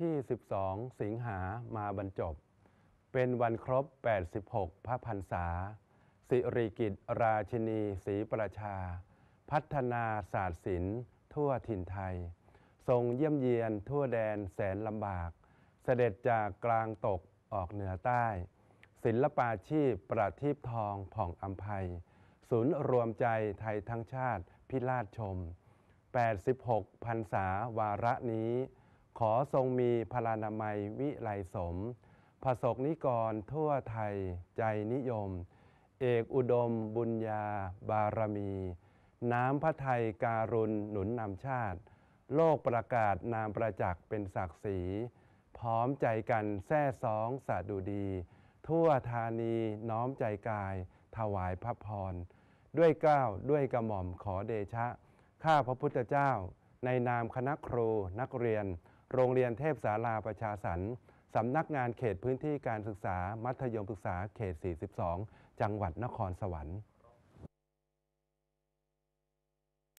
ที่12สิงหามาบรรจบ เป็นวันครบ86พระพรรษาสิริกิตราชินีศรีประชา พัฒนาศาสตร์ศิลป์ทั่วถิ่นไทยทรงเยี่ยมเยียนทั่วแดนแสนลำบาก เสด็จจากกลางตกออกเหนือใต้ ศิลปาชีพประทีปทองผ่องอัมภัยศูนย์รวมใจไทยทั้งชาติพิราชชม86พรรษาวาระนี้ขอทรงมี พลานามัยวิไลสมผสกนิกร ทั่วไทย ใจนิยม เอกอุดมบุญญา บารมี น้ำพระไทยการุณ หนุนนำชาติ โลกประกาศนามประจักษ์เป็นศักดิ์ศรีพร้อมใจกันแท้สองสะดุดี ทั่วธานีน้อมใจกาย ถวายพระพร ด้วยเก้า ด้วยกระหม่อมขอเดชะ ข้าพระพุทธเจ้าในนามคณะครูนักเรียนโรงเรียนเทพสาราประชาสรรค์สำนักงานเขตพื้นที่การศึกษามัธยมศึกษาเขต 42 จังหวัดนครสวรรค์